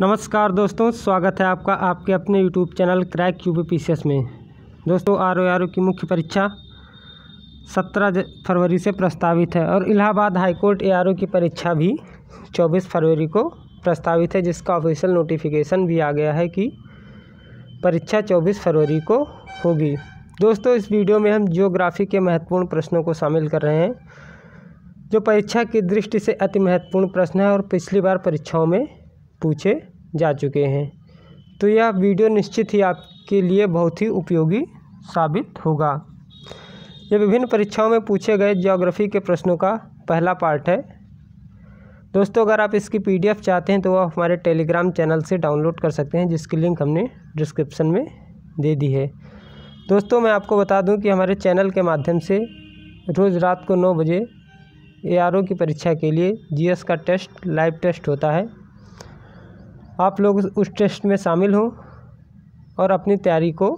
नमस्कार दोस्तों स्वागत है आपका आपके अपने YouTube channel crack U P में दोस्तों आर ओ आर ओ की मुख्य परीक्षा 17 फरवरी से प्रस्तावित है और Allahabad high court A R O की परीक्षा भी 24 फरवरी को प्रस्तावित है जिसका ऑफिशियल नोटिफिकेशन भी आ गया है कि परीक्षा 24 फरवरी को होगी दोस्तों इस वीडियो में हम जियोग्राफी के महत्वपूर्ण प्रश्नों को शामिल कर रहे हैं जो परीक्षा की दृष्टि से अति महत्वपूर्ण प्रश्न है और पिछली बार परीक्षाओं में पूछे जा चुके हैं तो यह वीडियो निश्चित ही आपके लिए बहुत ही उपयोगी साबित होगा यह विभिन्न परीक्षाओं में पूछे गए ज्योग्राफी के प्रश्नों का पहला पार्ट है दोस्तों अगर आप इसकी पीडीएफ चाहते हैं तो वह हमारे टेलीग्राम चैनल से डाउनलोड कर सकते हैं जिसकी लिंक हमने डिस्क्रिप्शन में दे दी है दोस्तों मैं आपको बता दूं कि हमारे चैनल के माध्यम से रोज़ रात को नौ बजे एआरओ की परीक्षा के लिए जीएस का टेस्ट लाइव टेस्ट होता है आप लोग उस टेस्ट में शामिल हों और अपनी तैयारी को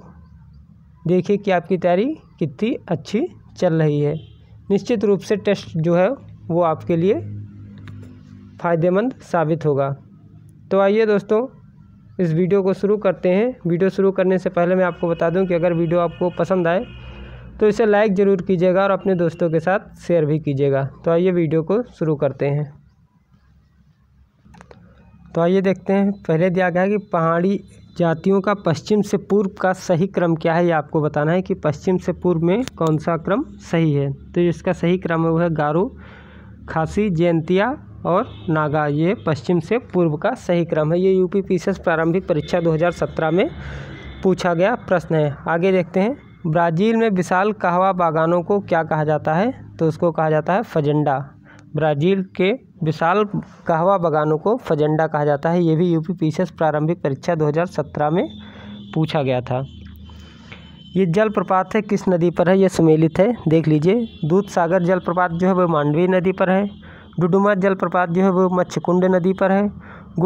देखिए कि आपकी तैयारी कितनी अच्छी चल रही है निश्चित रूप से टेस्ट जो है वो आपके लिए फ़ायदेमंद साबित होगा तो आइए दोस्तों इस वीडियो को शुरू करते हैं वीडियो शुरू करने से पहले मैं आपको बता दूं कि अगर वीडियो आपको पसंद आए तो इसे लाइक ज़रूर कीजिएगा और अपने दोस्तों के साथ शेयर भी कीजिएगा तो आइए वीडियो को शुरू करते हैं तो आइए देखते हैं पहले दिया गया है कि पहाड़ी जातियों का पश्चिम से पूर्व का सही क्रम क्या है ये आपको बताना है कि पश्चिम से पूर्व में कौन सा क्रम सही है तो इसका सही क्रम है वो है गारो खासी जयंतिया और नागा ये पश्चिम से पूर्व का सही क्रम है ये यूपी पी प्रारंभिक परीक्षा 2017 में पूछा गया प्रश्न है आगे देखते हैं ब्राज़ील में विशाल कहवा बागानों को क्या कहा जाता है तो उसको कहा जाता है फजेंडा ब्राज़ील के विशाल कहवा बगानों को फजेंडा कहा जाता है ये भी यूपी पी प्रारंभिक परीक्षा 2017 में पूछा गया था ये जलप्रपात है किस नदी पर है ये सुमेलित है देख लीजिए दूध सागर जलप्रपात जो है वो मांडवी नदी पर है डुडुमा जलप्रपात जो है वो मच्छकुंड नदी पर है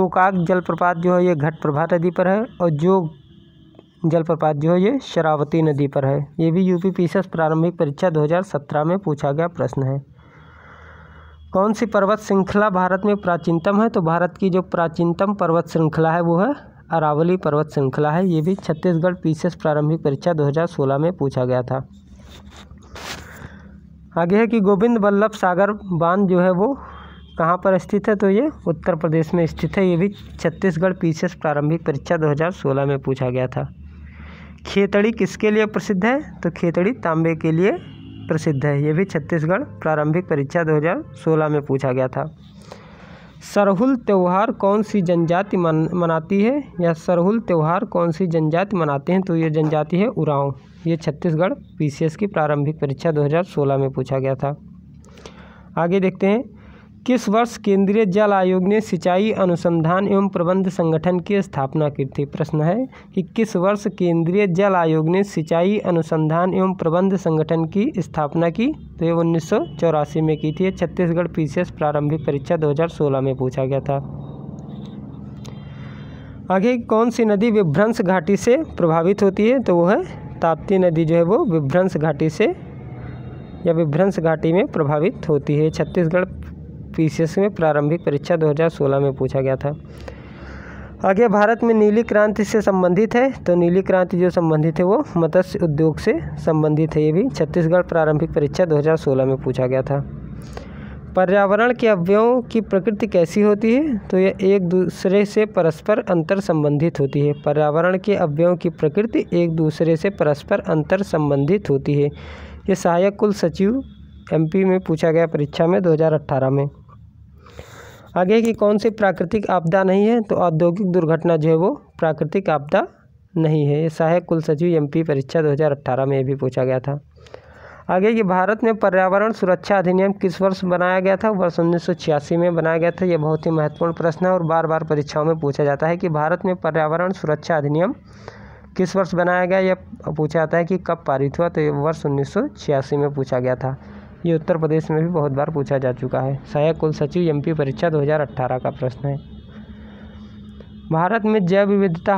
गोकाक जलप्रपात जो है ये घट प्रभा नदी पर है और जो जलप्रपात जो है ये शरावती नदी पर है ये भी यूपी पी प्रारंभिक परीक्षा 2017 में पूछा गया प्रश्न है कौन सी पर्वत श्रृंखला भारत में प्राचीनतम है तो भारत की जो प्राचीनतम पर्वत श्रृंखला है वो है अरावली पर्वत श्रृंखला है ये भी छत्तीसगढ़ पीसीएस प्रारंभिक परीक्षा 2016 में पूछा गया था आगे है कि गोविंद वल्लभ सागर बांध जो है वो कहाँ पर स्थित है तो ये उत्तर प्रदेश में स्थित है ये भी छत्तीसगढ़ पी प्रारंभिक परीक्षा दो में पूछा गया था खेतड़ी किसके लिए प्रसिद्ध है तो खेतड़ी तांबे के लिए प्रसिद्ध है ये भी छत्तीसगढ़ प्रारंभिक परीक्षा 2016 में पूछा गया था सरहुल त्यौहार कौन सी जनजाति मन मनाती है या सरहुल त्यौहार कौन सी जनजाति मनाते हैं तो ये जनजाति है उरांव ये छत्तीसगढ़ पीसीएस की प्रारंभिक परीक्षा 2016 में पूछा गया था आगे देखते हैं किस वर्ष केंद्रीय जल आयोग ने सिंचाई अनुसंधान एवं प्रबंध संगठन की स्थापना की थी प्रश्न है कि किस वर्ष केंद्रीय जल आयोग ने सिंचाई अनुसंधान एवं प्रबंध संगठन की स्थापना की तो ये उन्नीस में की थी छत्तीसगढ़ पीसीएस प्रारंभिक परीक्षा 2016 में पूछा गया था आगे कौन सी नदी विभ्रंश घाटी से प्रभावित होती है तो वो है ताप्ती नदी जो है वो विभ्रंश घाटी से या विभ्रंश घाटी में प्रभावित होती है छत्तीसगढ़ पीसीएस में प्रारंभिक परीक्षा 2016 में पूछा गया था आगे भारत में नीली क्रांति से संबंधित है तो नीली क्रांति जो संबंधित है वो मत्स्य उद्योग से संबंधित है ये भी छत्तीसगढ़ प्रारंभिक परीक्षा 2016 में पूछा गया था पर्यावरण के अवयवों की प्रकृति कैसी होती है तो यह एक दूसरे से परस्पर अंतर संबंधित होती है पर्यावरण के अवयवों की प्रकृति एक दूसरे से परस्पर अंतर संबंधित होती है ये सहायक कुल सचिव एमपी में पूछा गया परीक्षा में 2018 में आगे की कौन सी प्राकृतिक आपदा नहीं है तो औद्योगिक दुर्घटना जो है वो प्राकृतिक आपदा नहीं है ये सहायक कुल सचिव एम परीक्षा दो में भी पूछा गया था आगे कि भारत में पर्यावरण सुरक्षा अधिनियम किस वर्ष बनाया गया था वर्ष उन्नीस में बनाया गया था यह बहुत ही महत्वपूर्ण प्रश्न है और बार बार परीक्षाओं में पूछा जाता है कि भारत में पर्यावरण सुरक्षा अधिनियम किस वर्ष बनाया गया यह पूछा जाता है कि कब पारित हुआ तो ये वर्ष उन्नीस में पूछा गया था ये उत्तर प्रदेश में भी बहुत बार पूछा जा चुका है सहायक कुल सचिव एम परीक्षा दो का प्रश्न है भारत में जैव विविधता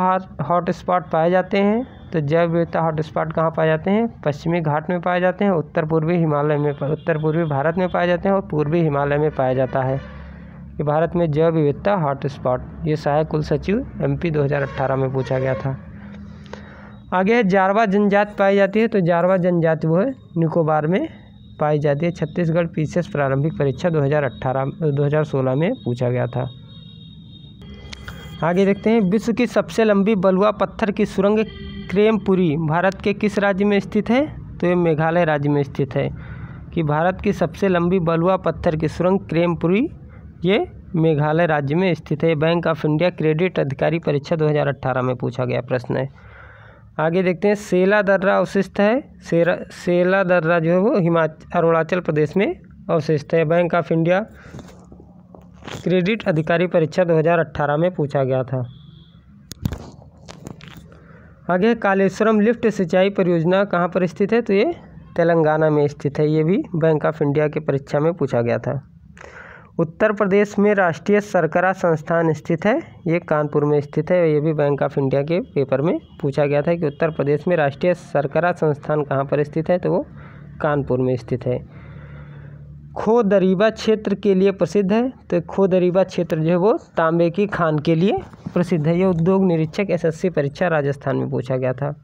हॉटस्पॉट पाए जाते हैं तो जैव विविधता हॉटस्पॉट कहाँ पाए जाते हैं पश्चिमी घाट में पाए जाते हैं उत्तर पूर्वी हिमालय में उत्तर पूर्वी भारत में पाए जाते हैं और पूर्वी हिमालय में पाया जाता है कि भारत में जैव विविधता हॉटस्पॉट ये सहायक कुल सचिव एम पी में पूछा गया था आगे है जारवा जनजाति पाई जाती है तो जारवा जनजाति वो है निकोबार में पाई जाती है छत्तीसगढ़ पीसीएस प्रारंभिक परीक्षा 2018 2016 में पूछा गया था आगे देखते हैं विश्व की सबसे लंबी बलुआ पत्थर की सुरंग क्रेमपुरी भारत के किस राज्य में स्थित है तो ये मेघालय राज्य में स्थित है कि भारत की सबसे लंबी बलुआ पत्थर की सुरंग क्रेमपुरी ये मेघालय राज्य में स्थित है बैंक ऑफ इंडिया क्रेडिट अधिकारी परीक्षा 2018 में पूछा गया प्रश्न है आगे देखते हैं सेला दर्रा अवशिष्ट है सेरा सेला दर्रा जो है वो हिमाचल अरुणाचल प्रदेश में अवशिष्ट है बैंक ऑफ इंडिया क्रेडिट अधिकारी परीक्षा 2018 में पूछा गया था आगे कालेश्वरम लिफ्ट सिंचाई परियोजना कहाँ पर स्थित है तो ये तेलंगाना में स्थित है ये भी बैंक ऑफ इंडिया के परीक्षा में पूछा गया था उत्तर प्रदेश में राष्ट्रीय सरकरा संस्थान स्थित है ये कानपुर में स्थित है ये भी बैंक ऑफ इंडिया के पेपर में पूछा गया था कि उत्तर प्रदेश में राष्ट्रीय सरकरा संस्थान कहाँ पर स्थित है तो वो कानपुर में स्थित है खो दरीबा क्षेत्र के लिए प्रसिद्ध है तो खो दरीबा क्षेत्र जो है वो तांबे की खान के लिए प्रसिद्ध है ये उद्योग निरीक्षक एसएससी परीक्षा राजस्थान में पूछा गया था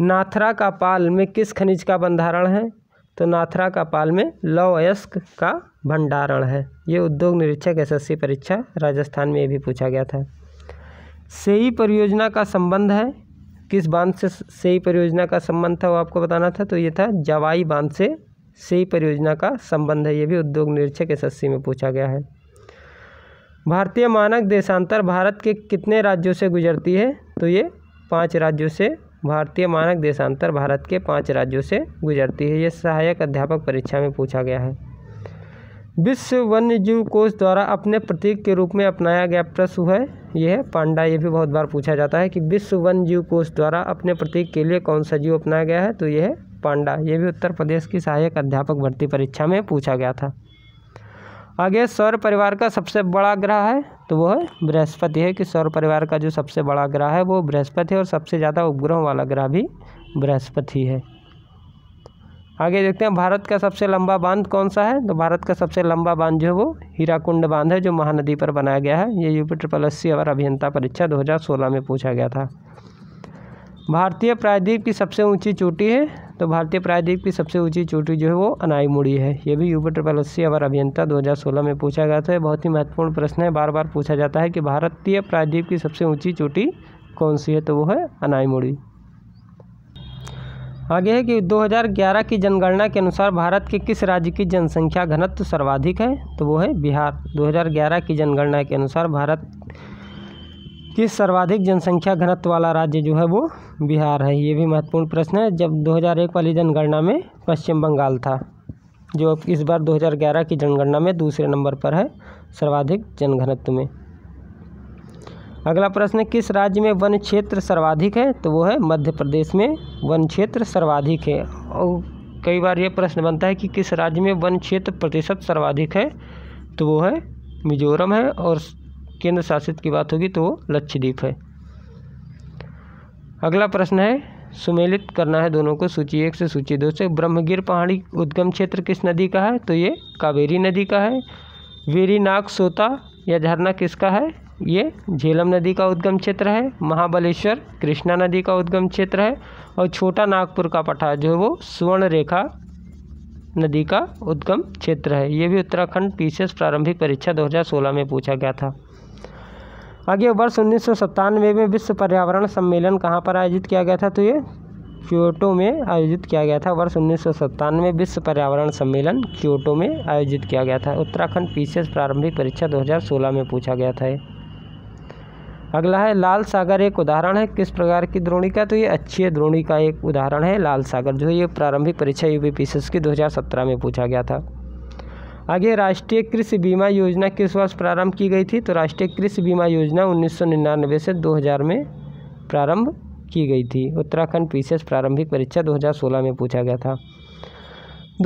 नाथरा का पाल में किस खनिज का बंधारण है तो नाथरा पाल में लौ अयस्क का भंडारण है ये उद्योग निरीक्षक एस परीक्षा राजस्थान में भी पूछा गया था सेई परियोजना का संबंध है किस बांध से सेई परियोजना का संबंध था वो आपको बताना था तो ये था जवाई बांध से सेई परियोजना का संबंध है ये भी उद्योग निरीक्षक एस में पूछा गया है भारतीय मानक देशांतर भारत के कितने राज्यों से गुजरती है तो ये पाँच राज्यों से भारतीय मानक देशांतर भारत के पाँच राज्यों से गुजरती है यह सहायक अध्यापक परीक्षा में पूछा गया है विश्व वन्य जीव कोष द्वारा अपने प्रतीक के रूप में अपनाया गया प्रश्न है यह है पांडा ये भी बहुत बार पूछा जाता है कि विश्व वन्य जीव कोष द्वारा अपने प्रतीक के लिए कौन सा जीव अपनाया गया है तो यह है पांडा ये भी उत्तर प्रदेश की सहायक अध्यापक भर्ती परीक्षा में पूछा गया था आगे सौर परिवार का सबसे बड़ा ग्रह है तो वो है बृहस्पति है कि सौर परिवार का जो सबसे बड़ा ग्रह है वो बृहस्पति है और सबसे ज़्यादा उपग्रहों वाला ग्रह भी बृहस्पति है आगे देखते हैं भारत का सबसे लंबा बांध कौन सा है तो भारत का सबसे लंबा बांध जो है वो हीराकुंड बांध है जो महानदी पर बनाया गया है ये यूपी ट्रिपल एस सी और अभियंता परीक्षा सोलह में पूछा गया था भारतीय प्रायद्वीप की सबसे ऊंची चोटी है तो भारतीय प्रायद्वीप की सबसे ऊंची चोटी जो है वो अनाईमुड़ी है ये भी यूपी ट्रिपल एस अवर अभियंता सोलह में पूछा गया था बहुत ही महत्वपूर्ण प्रश्न है बार बार पूछा जाता है कि भारतीय प्रायद्वीप की सबसे ऊँची चोटी कौन सी है तो वो है अनाईमुड़ी आगे है कि 2011 की जनगणना के अनुसार भारत के किस राज्य की जनसंख्या घनत्व सर्वाधिक है तो वो है बिहार 2011 की जनगणना के अनुसार भारत कि सर्वाधिक जनसंख्या घनत्व वाला राज्य जो है वो बिहार है ये भी महत्वपूर्ण प्रश्न है जब 2001 वाली जनगणना में पश्चिम बंगाल था जो इस बार 2011 की जनगणना में दूसरे नंबर पर है सर्वाधिक जनघनत्व में अगला प्रश्न किस राज्य में वन क्षेत्र सर्वाधिक है तो वो है मध्य प्रदेश में वन क्षेत्र सर्वाधिक है और कई बार ये प्रश्न बनता है कि किस राज्य में वन क्षेत्र प्रतिशत सर्वाधिक है तो वो है मिजोरम है और केंद्र शासित की बात होगी तो वो लक्षद्वीप है अगला प्रश्न है सुमेलित करना है दोनों को सूची एक से सूची दो से ब्रह्मगिर पहाड़ी उद्गम क्षेत्र किस नदी का है तो ये कावेरी नदी का है वेरीनाग सोता या झरना किसका है ये झेलम नदी का उद्गम क्षेत्र है महाबलेश्वर कृष्णा नदी का उद्गम क्षेत्र है और छोटा नागपुर का पठार जो है वो स्वर्ण रेखा नदी का उद्गम क्षेत्र है ये भी उत्तराखंड पीसीएस प्रारंभिक परीक्षा 2016 में पूछा गया था आगे वर्ष उन्नीस में विश्व पर्यावरण सम्मेलन कहाँ पर आयोजित किया गया था तो ये क्योटो में आयोजित किया गया था वर्ष उन्नीस में विश्व पर्यावरण सम्मेलन क्योटो में आयोजित किया गया था उत्तराखंड पीसीएस प्रारंभिक परीक्षा 2016 में पूछा गया था अगला है लाल सागर एक उदाहरण है किस प्रकार की द्रोणी का तो ये अच्छी द्रोणी का एक उदाहरण है लाल सागर जो ये प्रारंभिक परीक्षा यू पी की दो में पूछा गया था आगे राष्ट्रीय कृषि बीमा योजना किस वर्ष प्रारंभ की गई थी तो राष्ट्रीय कृषि बीमा योजना उन्नीस से 2000 में प्रारंभ की गई थी उत्तराखंड पीसीएस प्रारंभिक परीक्षा 2016 में पूछा गया था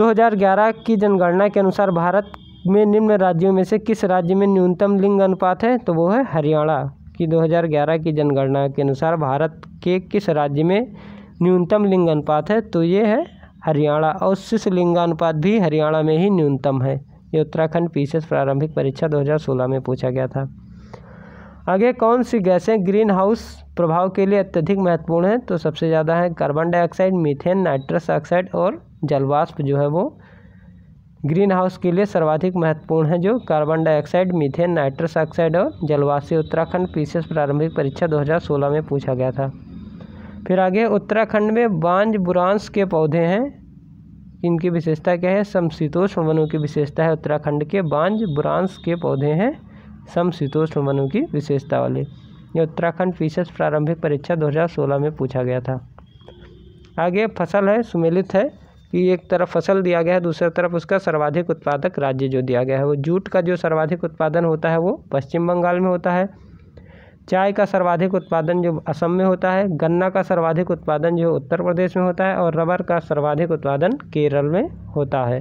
2011 की जनगणना के अनुसार भारत में निम्न राज्यों में से किस राज्य में न्यूनतम लिंग अनुपात है तो वो है हरियाणा कि 2011 की जनगणना के अनुसार भारत के किस राज्य में न्यूनतम लिंग अनुपात है तो ये है हरियाणा और शिष्य लिंगानुपात भी हरियाणा में ही न्यूनतम है ये उत्तराखंड पी प्रारंभिक परीक्षा 2016 में पूछा गया था आगे कौन सी गैसें ग्रीन हाउस प्रभाव के लिए अत्यधिक महत्वपूर्ण हैं तो सबसे ज़्यादा है carbon dioxide methane nitrous oxide और जलवाष्प जो है वो ग्रीन हाउस के लिए सर्वाधिक महत्वपूर्ण है जो carbon dioxide methane nitrous oxide और जलवासी उत्तराखंड पी प्रारंभिक परीक्षा 2016 में पूछा गया था फिर आगे उत्तराखंड में बांज बुरांस के पौधे हैं इनकी विशेषता क्या है समशीतोष्ण वनों की विशेषता है उत्तराखंड के बांझ बुरांस के पौधे हैं समशीतोष्ण वनों की विशेषता वाले ये उत्तराखंड फीसद प्रारंभिक परीक्षा 2016 में पूछा गया था आगे फसल है सुमेलित है कि एक तरफ फसल दिया गया है दूसरी तरफ उसका सर्वाधिक उत्पादक राज्य जो दिया गया है वो जूट का जो सर्वाधिक उत्पादन होता है वो पश्चिम बंगाल में होता है चाय का सर्वाधिक उत्पादन जो असम में होता है गन्ना का सर्वाधिक उत्पादन जो उत्तर प्रदेश में होता है और रबर का सर्वाधिक उत्पादन केरल में होता है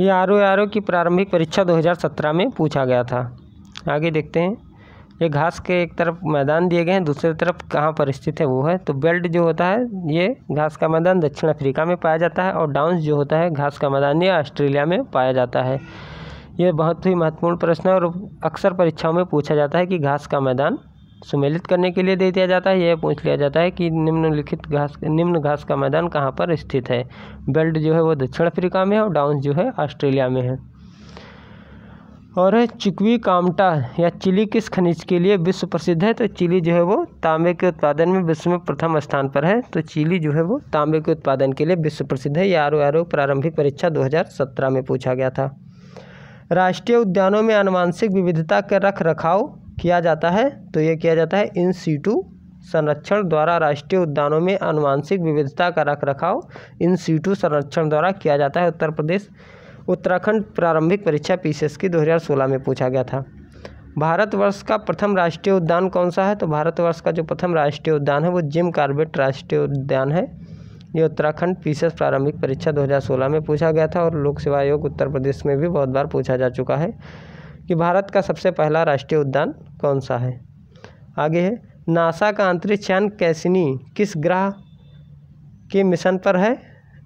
ये आर ओ आर ओ की प्रारंभिक परीक्षा 2017 में पूछा गया था आगे देखते हैं ये घास के एक तरफ मैदान दिए गए हैं दूसरी तरफ कहाँ पर स्थित है वो है तो बेल्ट जो होता है ये घास का मैदान दक्षिण अफ्रीका में पाया जाता है और डाउंस जो होता है घास का मैदान ये ऑस्ट्रेलिया में पाया जाता है यह बहुत ही महत्वपूर्ण प्रश्न है और अक्सर परीक्षाओं में पूछा जाता है कि घास का मैदान सुमेलित करने के लिए दे दिया जाता है यह पूछ लिया जाता है कि निम्नलिखित घास निम्न घास का मैदान कहाँ पर स्थित है बेल्ट जो है वो दक्षिण अफ्रीका में है और डाउन जो है ऑस्ट्रेलिया में है और है चिकवी कामटा या चिली किस खनिज के लिए विश्व प्रसिद्ध है तो चिली जो है वो तांबे के उत्पादन में विश्व में प्रथम स्थान पर है तो चिली जो है वो तांबे के उत्पादन के लिए विश्व प्रसिद्ध है ये आर प्रारंभिक परीक्षा 2017 में पूछा गया था राष्ट्रीय उद्यानों में अनुवांशिक विविधता का रख रखाव किया जाता है तो ये किया जाता है इन सीटू संरक्षण द्वारा राष्ट्रीय उद्यानों में अनुवांशिक विविधता का रख रखाव इन सीटू संरक्षण द्वारा किया जाता है उत्तर प्रदेश उत्तराखंड प्रारंभिक परीक्षा पी की 2016 में पूछा गया था भारतवर्ष का प्रथम राष्ट्रीय उद्यान कौन सा है तो भारतवर्ष का जो प्रथम राष्ट्रीय उद्यान है वो जिम कार्बेट राष्ट्रीय उद्यान है ये उत्तराखंड पीसेस प्रारंभिक परीक्षा 2016 में पूछा गया था और लोक सेवा आयोग उत्तर प्रदेश में भी बहुत बार पूछा जा चुका है कि भारत का सबसे पहला राष्ट्रीय उद्यान कौन सा है आगे है नासा का अंतरिक्ष यान कैसिनी किस ग्रह के मिशन पर है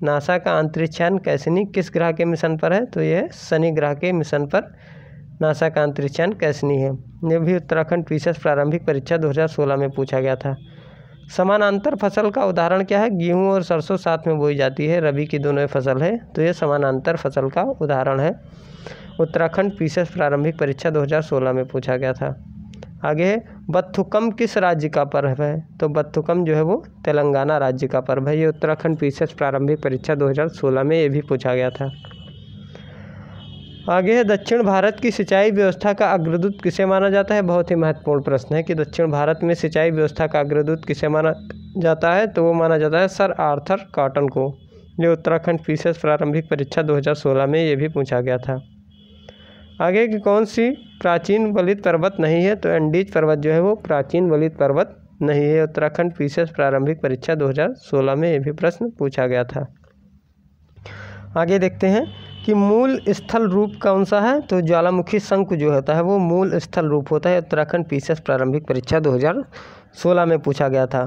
नासा का अंतरिक्ष कैसिनी किस ग्रह के मिशन पर है तो यह शनि ग्रह के मिशन पर नासा का अंतरिक्ष यान कैसनी है यह भी उत्तराखंड पीसीएस प्रारंभिक परीक्षा 2016 में पूछा गया था समानांतर फसल का उदाहरण क्या है गेहूँ और सरसों साथ में बोई जाती है रबी की दोनों फसल है तो ये समानांतर फसल का उदाहरण है उत्तराखंड पीसीएस प्रारंभिक परीक्षा 2016 में पूछा गया था आगे है बत्थुकम किस राज्य का पर्व है तो बत्थुकम जो है वो तेलंगाना राज्य का पर्व है ये उत्तराखंड पीसीएस प्रारंभिक परीक्षा 2016 में ये भी पूछा गया था आगे है दक्षिण भारत की सिंचाई व्यवस्था का अग्रदूत किसे माना जाता है बहुत ही महत्वपूर्ण प्रश्न है कि दक्षिण भारत में सिंचाई व्यवस्था का अग्रदूत किसे माना जाता है तो वो माना जाता है सर आर्थर कॉटन को जो उत्तराखंड पीसीएस प्रारंभिक परीक्षा 2016 में ये भी पूछा गया था आगे की कौन सी प्राचीन वलित पर्वत नहीं है तो एंडीज पर्वत जो है वो प्राचीन वलित पर्वत नहीं है उत्तराखंड पीसीएस प्रारंभिक परीक्षा 2016 में ये भी प्रश्न पूछा गया था आगे देखते हैं कि मूल स्थल रूप कौन सा है तो ज्वालामुखी शंकु जो होता है वो मूल स्थल रूप होता है उत्तराखंड पीसीएस प्रारंभिक परीक्षा 2016 में पूछा गया था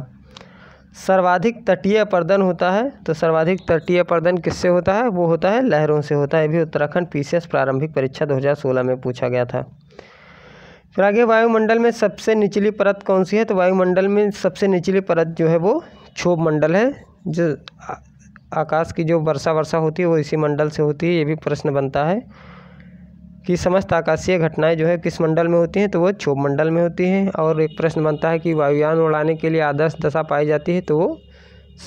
सर्वाधिक तटीय अपर्दन होता है तो सर्वाधिक तटीय अपर्दन किससे होता है वो होता है लहरों से होता है भी उत्तराखंड पीसीएस प्रारंभिक परीक्षा दो में पूछा गया था फिर आगे वायुमंडल में सबसे निचली परत कौन सी है तो वायुमंडल में सबसे निचली परत जो है वो क्षोभ मंडल है जो आकाश की जो वर्षा वर्षा होती है वो इसी मंडल से होती है ये भी प्रश्न बनता है कि समस्त आकाशीय घटनाएं जो है किस मंडल में होती हैं तो वो क्षोभ मंडल में होती हैं और एक प्रश्न बनता है कि वायुयान उड़ाने के लिए आदर्श दशा पाई जाती है तो वो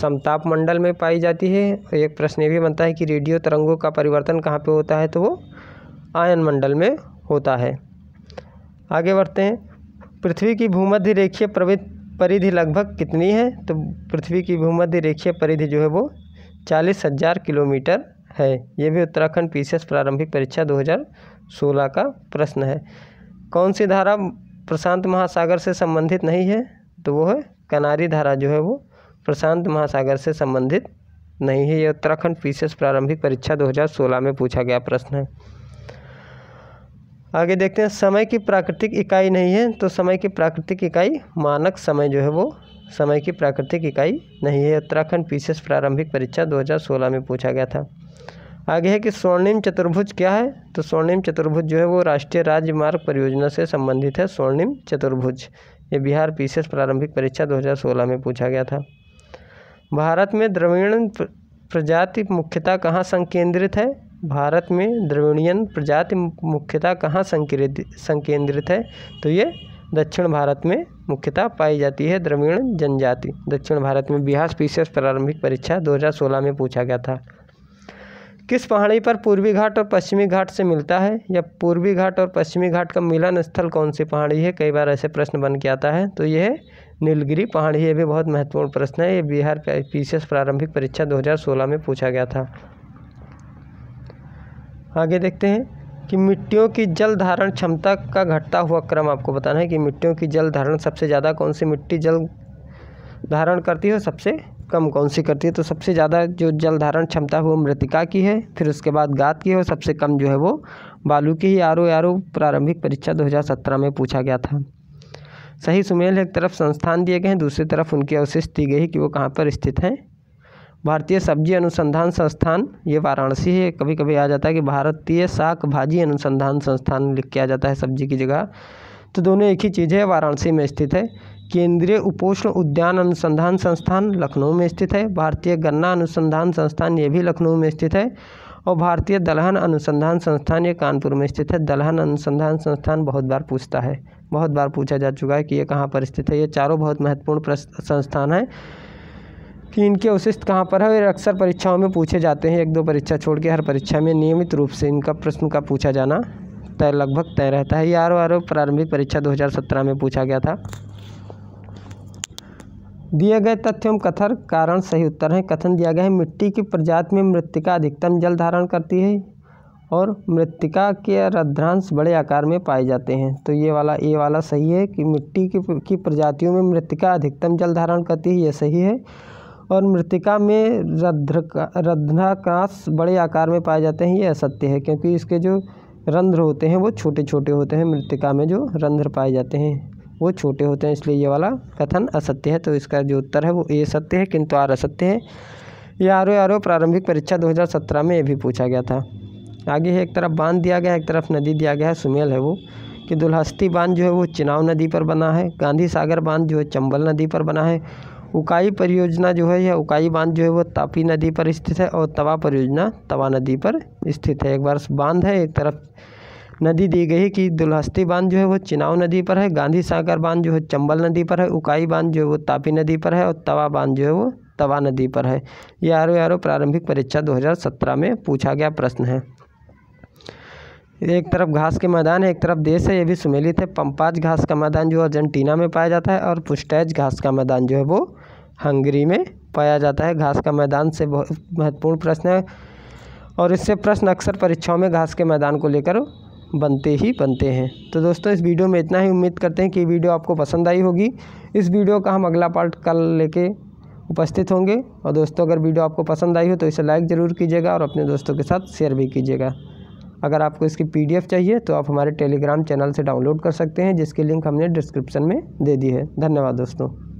समताप मंडल में पाई जाती है एक प्रश्न ये भी बनता है कि रेडियो तरंगों का परिवर्तन कहाँ पर होता है तो वो आयन मंडल में होता है आगे बढ़ते हैं पृथ्वी की भूमध्य रेखीय प्रवृत्ति परिधि लगभग कितनी है तो पृथ्वी की भूमध्य रेखीय परिधि जो है वो चालीस हज़ार किलोमीटर है ये भी उत्तराखंड पीसीएस प्रारंभिक परीक्षा 2016 का प्रश्न है कौन सी धारा प्रशांत महासागर से संबंधित नहीं है तो वो है कनारी धारा जो है वो प्रशांत महासागर से संबंधित नहीं है ये उत्तराखंड पीसीएस प्रारंभिक परीक्षा 2016 में पूछा गया प्रश्न है आगे देखते हैं समय की प्राकृतिक इकाई नहीं है तो समय की प्राकृतिक इकाई मानक समय जो है वो समय की प्राकृतिक इकाई नहीं है उत्तराखंड पीसीएस प्रारंभिक परीक्षा 2016 में पूछा गया था आगे है कि स्वर्णिम चतुर्भुज क्या है तो स्वर्णिम चतुर्भुज जो है वो राष्ट्रीय राजमार्ग परियोजना से संबंधित है स्वर्णिम चतुर्भुज ये बिहार पीसीएस प्रारंभिक परीक्षा दो में पूछा गया था भारत में द्रविण प्रजाति मुख्यतः कहाँ संकेंद्रित है भारत में द्रविणियन प्रजाति मुख्यतः कहाँ संकेंद्रित है तो ये दक्षिण भारत में मुख्यतः पाई जाती है द्रविण जनजाति दक्षिण भारत में बिहार पीसीएस प्रारंभिक परीक्षा 2016 में पूछा गया था किस पहाड़ी पर पूर्वी घाट और पश्चिमी घाट से मिलता है या पूर्वी घाट और पश्चिमी घाट का मिलन स्थल कौन सी पहाड़ी है कई बार ऐसे प्रश्न बन के आता है तो यह नीलगिरी पहाड़ी ये भी बहुत महत्वपूर्ण प्रश्न है ये बिहार पी प्रारंभिक परीक्षा दो में पूछा गया था आगे देखते हैं कि मिट्टियों की जल धारण क्षमता का घटता हुआ क्रम आपको बताना है कि मिट्टियों की जल धारण सबसे ज़्यादा कौन सी मिट्टी जल धारण करती है सबसे कम कौन सी करती है तो सबसे ज़्यादा जो जल धारण क्षमता है वो मृतिका की है फिर उसके बाद गात की है और सबसे कम जो है वो बालू की ही आर ओ प्रारंभिक परीक्षा 2017 में पूछा गया था सही सुमेल एक तरफ संस्थान दिए गए हैं दूसरी तरफ उनकी अवशिष्ट दी गई कि वो कहाँ पर स्थित हैं भारतीय सब्जी अनुसंधान संस्थान ये वाराणसी है कभी कभी आ जाता है कि भारतीय साग भाजी अनुसंधान संस्थान लिख के आ जाता है सब्जी की जगह तो दोनों एक ही चीज़ है वाराणसी में स्थित है केंद्रीय उपोष्ण उद्यान अनुसंधान संस्थान लखनऊ में स्थित है भारतीय गन्ना अनुसंधान संस्थान ये भी लखनऊ में स्थित है और भारतीय दलहन अनुसंधान संस्थान ये कानपुर में स्थित है दलहन अनुसंधान संस्थान बहुत बार पूछता है बहुत बार पूछा जा चुका है कि ये कहाँ पर स्थित है ये चारों बहुत महत्वपूर्ण संस्थान हैं कि इनके अवशिष्ट कहाँ पर है और अक्सर परीक्षाओं में पूछे जाते हैं एक दो परीक्षा छोड़ के हर परीक्षा में नियमित रूप से इनका प्रश्न का पूछा जाना तय लगभग तय रहता है ये आरोप प्रारंभिक परीक्षा 2017 में पूछा गया था दिए गए तथ्य एवं कथन कारण सही उत्तर हैं कथन दिया गया है मिट्टी की प्रजाति में मृतिका अधिकतम जल धारण करती है और मृतिका के रद्रांश बड़े आकार में पाए जाते हैं तो ये वाला ये वाला सही है कि मिट्टी की, की प्रजातियों में मृतिका अधिकतम जल धारण करती है ये सही है और मृतिका में रद्रका रंध्रकांस बड़े आकार में पाए जाते हैं ये असत्य है क्योंकि इसके जो रंध्र होते हैं वो छोटे छोटे होते हैं मृतिका में जो रंध्र पाए जाते हैं वो छोटे होते हैं इसलिए ये वाला कथन असत्य है तो इसका जो उत्तर है वो ए सत्य है किंतु आर असत्य है ये आर आर प्रारंभिक परीक्षा 2017 में ये भी पूछा गया था आगे है एक तरफ बांध दिया गया एक तरफ नदी दिया गया है सुमेल है वो कि दुल्हस्ती बांध जो है वो चिनाव नदी पर बना है गांधी सागर बांध जो है चंबल नदी पर बना है उकाई परियोजना जो है यह उकाई बांध जो है वह तापी नदी पर स्थित है और तवा परियोजना तवा नदी पर स्थित है एक बार बांध है एक तरफ नदी दी गई है कि दुलहस्ती बांध जो है वो चिनाव नदी पर है गांधी सागर बांध जो है चंबल नदी पर है उकाई बांध जो है वो तापी नदी पर है और तवा बांध जो है वो तवा नदी पर है ये आरो प्रारंभिक परीक्षा 2017 में पूछा गया प्रश्न है एक तरफ घास के मैदान है एक तरफ देश है ये भी सुमेलित है पंपाज घास का मैदान जो अर्जेंटीना में पाया जाता है और पुस्टैज घास का मैदान जो है वो हंगरी में पाया जाता है घास का मैदान से बहुत महत्वपूर्ण प्रश्न है और इससे प्रश्न अक्सर परीक्षाओं में घास के मैदान को लेकर बनते ही बनते हैं तो दोस्तों इस वीडियो में इतना ही उम्मीद करते हैं कि वीडियो आपको पसंद आई होगी इस वीडियो का हम अगला पार्ट कल लेके उपस्थित होंगे और दोस्तों अगर वीडियो आपको पसंद आई हो तो इसे लाइक ज़रूर कीजिएगा और अपने दोस्तों के साथ शेयर भी कीजिएगा अगर आपको इसकी पीडीएफ चाहिए तो आप हमारे टेलीग्राम चैनल से डाउनलोड कर सकते हैं जिसकी लिंक हमने डिस्क्रिप्शन में दे दी है धन्यवाद दोस्तों